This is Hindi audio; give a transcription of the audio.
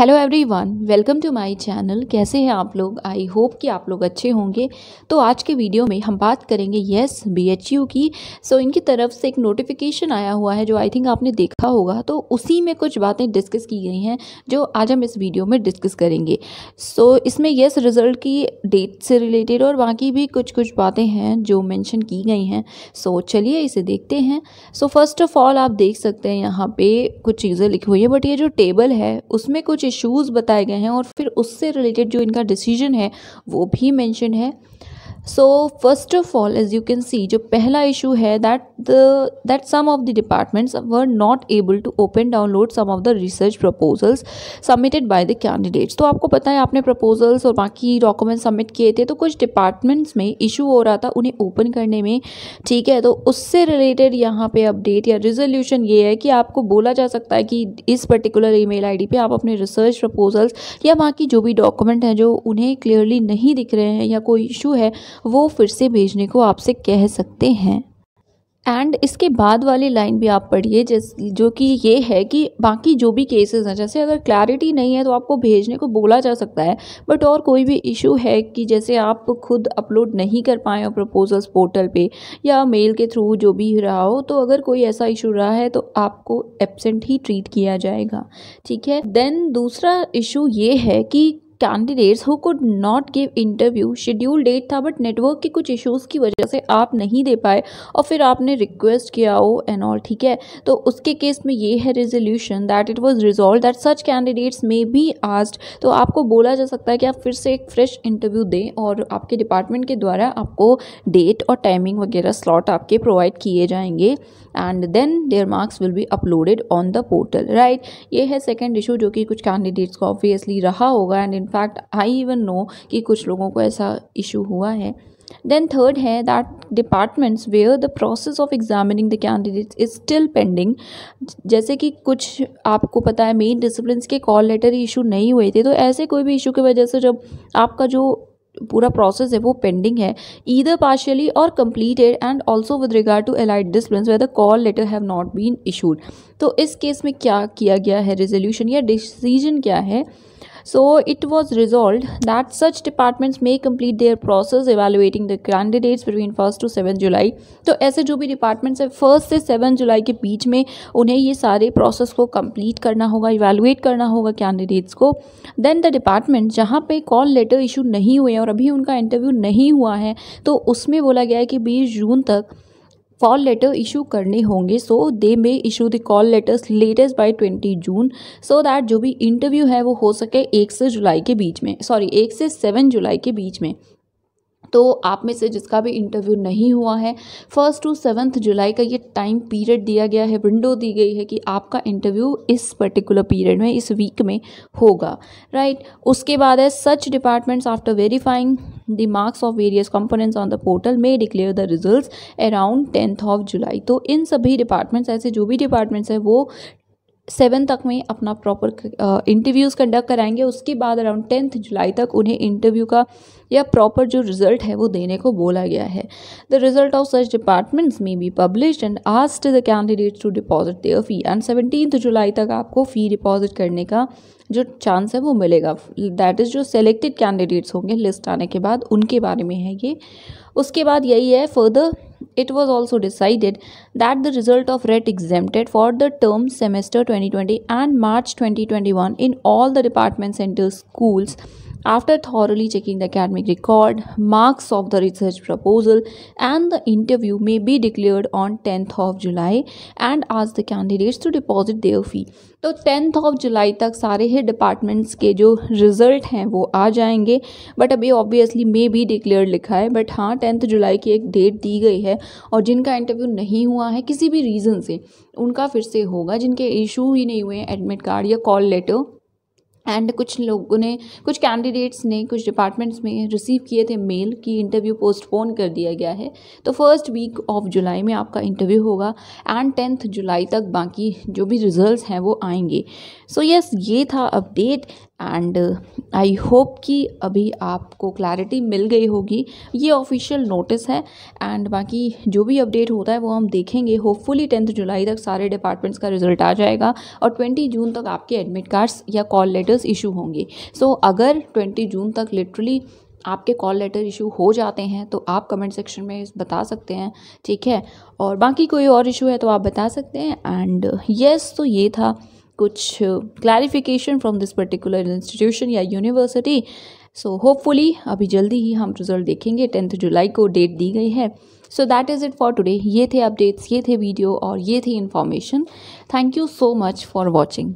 Hello everyone welcome to my channel कैसे हैं आप लोग आई होप कि आप लोग अच्छे होंगे तो आज के वीडियो में हम बात करेंगे येस बीएचयू की सो so, इनकी तरफ से एक नोटिफिकेशन आया हुआ है जो आई थिंक आपने देखा होगा तो उसी में कुछ बातें डिस्कस की गई हैं जो आज हम इस वीडियो में डिस्कस करेंगे सो so, इसमें येस रिज़ल्ट की डेट से रिलेटेड और बाकी भी कुछ कुछ बातें हैं जो मैंशन की गई हैं सो so, चलिए इसे देखते हैं सो फर्स्ट ऑफ ऑल आप देख सकते हैं यहाँ पर कुछ चीज़ें लिखी हुई है बट ये जो टेबल है उसमें कुछ इश्यूज़ बताए गए हैं और फिर उससे रिलेटेड जो इनका डिसीजन है वो भी मैंशन है so first of all as you can see जो पहला इशू है that the that some of the departments were not able to open download some of the research proposals submitted by the candidates तो आपको पता है आपने प्रपोजल्स और बाकी डॉक्यूमेंट्स सबमिट किए थे तो कुछ डिपार्टमेंट्स में इशू हो रहा था उन्हें ओपन करने में ठीक है तो उससे रिलेटेड यहाँ पे अपडेट या रिजोल्यूशन ये है कि आपको बोला जा सकता है कि इस पर्टिकुलर ई मेल आई आप अपने रिसर्च प्रपोजल्स या बाकी जो भी डॉक्यूमेंट हैं जो उन्हें क्लियरली नहीं दिख रहे हैं या कोई इशू है वो फिर से भेजने को आपसे कह सकते हैं एंड इसके बाद वाली लाइन भी आप पढ़िए जिस जो कि ये है कि बाकी जो भी केसेस हैं जैसे अगर क्लैरिटी नहीं है तो आपको भेजने को बोला जा सकता है बट और कोई भी इशू है कि जैसे आप खुद अपलोड नहीं कर पाए हो प्रपोजल्स पोर्टल पे या मेल के थ्रू जो भी रहा हो तो अगर कोई ऐसा इशू रहा है तो आपको एबसेंट ही ट्रीट किया जाएगा ठीक है देन दूसरा इशू ये है कि candidates who could not give interview schedule date था बट नेटवर्क के कुछ इशूज़ की वजह से आप नहीं दे पाए और फिर आपने रिक्वेस्ट किया हो एंड ऑल ठीक है तो उसके केस में ये है resolution that it was resolve that such candidates may be asked तो आपको बोला जा सकता है कि आप फिर से एक फ्रेश इंटरव्यू दें और आपके डिपार्टमेंट के द्वारा आपको डेट और टाइमिंग वगैरह स्लॉट आपके प्रोवाइड किए जाएंगे and then their marks will be uploaded on the portal right ये है सेकेंड इशू जो कि कुछ कैंडिडेट्स को ऑब्वियसली रहा होगा and in in fact I even know कि कुछ लोगों को ऐसा इशू हुआ है देन थर्ड है that departments where the process of examining the candidates is still pending जैसे कि कुछ आपको पता है मेन डिसिप्लिन के कॉल लेटर इशू नहीं हुए थे तो ऐसे कोई भी इशू की वजह से जब आपका जो पूरा प्रोसेस है वो पेंडिंग है ईदर पार्शियली और completed and also with regard to allied discipline where call letter have not been issued तो इस केस में क्या किया गया है रेजोल्यूशन या डिसीजन क्या है So it was resolved that such departments may complete their process evaluating the candidates between first to seven जुलाई तो ऐसे जो भी डिपार्टमेंट्स हैं फर्स्ट से सेवन जुलाई के बीच में उन्हें ये सारे प्रोसेस को कंप्लीट करना होगा इवेलुएट करना होगा कैंडिडेट्स को देन द डिपार्टमेंट जहाँ पे कॉल लेटर इशू नहीं हुए और अभी उनका इंटरव्यू नहीं हुआ है तो उसमें बोला गया है कि बीस जून तक कॉल लेटर इशू करने होंगे so they may issue the call letters latest by twenty June so that जो भी इंटरव्यू है वो हो सके एक से जुलाई के बीच में सॉरी एक से सेवन जुलाई के बीच में तो आप में से जिसका भी इंटरव्यू नहीं हुआ है फर्स्ट टू सेवन्थ जुलाई का ये टाइम पीरियड दिया गया है विंडो दी गई है कि आपका इंटरव्यू इस पर्टिकुलर पीरियड में इस वीक में होगा राइट right? उसके बाद है such departments after verifying the marks of various components on the portal may declare the results around 10th of July तो इन सभी डिपार्टमेंट्स ऐसे जो भी डिपार्टमेंट्स हैं वो सेवन तक में अपना प्रॉपर इंटरव्यूज़ कंडक्ट कराएंगे उसके बाद अराउंड टेंथ जुलाई तक उन्हें इंटरव्यू का या प्रॉपर जो रिजल्ट है वो देने को बोला गया है the result of such departments may be publish and asked the candidates to deposit their fee and seventeen जुलाई तक आपको फ़ी डिपॉजिट करने का जो चांस है वो मिलेगा दैट इज़ जो सेलेक्टेड कैंडिडेट्स होंगे लिस्ट आने के बाद उनके बारे में है ये उसके बाद यही है further It was also decided that the result of RET exempted for the term semester 2020 and March 2021 in all the department center schools After thoroughly checking the academic record, marks of the research proposal and the interview may be declared on 10th of July and ask the candidates to deposit their fee. तो टेंथ ऑफ जुलाई तक सारे ही डिपार्टमेंट्स के जो रिज़ल्ट हैं वो आ जाएंगे बट अभी ऑब्वियसली मे बी डिक्लेयर लिखा है बट हाँ टेंथ जुलाई की एक डेट दी गई है और जिनका इंटरव्यू नहीं हुआ है किसी भी रीज़न से उनका फिर से होगा जिनके इशू ही नहीं हुए हैं एडमिट कार्ड या कॉल लेटर एंड कुछ लोगों ने कुछ कैंडिडेट्स ने कुछ डिपार्टमेंट्स में रिसीव किए थे मेल कि इंटरव्यू पोस्टपोन कर दिया गया है तो फर्स्ट वीक ऑफ जुलाई में आपका इंटरव्यू होगा एंड टेंथ जुलाई तक बाकी जो भी रिजल्ट्स हैं वो आएंगे सो so यस yes, ये था अपडेट एंड आई होप कि अभी आपको क्लैरिटी मिल गई होगी ये ऑफिशियल नोटिस है एंड बाकी जो भी अपडेट होता है वो हम देखेंगे होपफुली टेंथ जुलाई तक सारे डिपार्टमेंट्स का रिजल्ट आ जाएगा और ट्वेंटी जून तक आपके एडमिट कार्ड्स या कॉल लेटर्स इशू होंगे सो so, अगर ट्वेंटी जून तक लिटरली आपके कॉल लेटर इशू हो जाते हैं तो आप कमेंट सेक्शन में बता सकते हैं ठीक है और बाकी कोई और इशू है तो आप बता सकते हैं एंड येस yes, तो ये था कुछ clarification from this particular institution या यूनिवर्सिटी सो होपफुली अभी जल्दी ही हम रिजल्ट देखेंगे टेंथ जुलाई को डेट दी गई है so that is it for today ये थे अपडेट्स ये थे वीडियो और ये थी information thank you so much for watching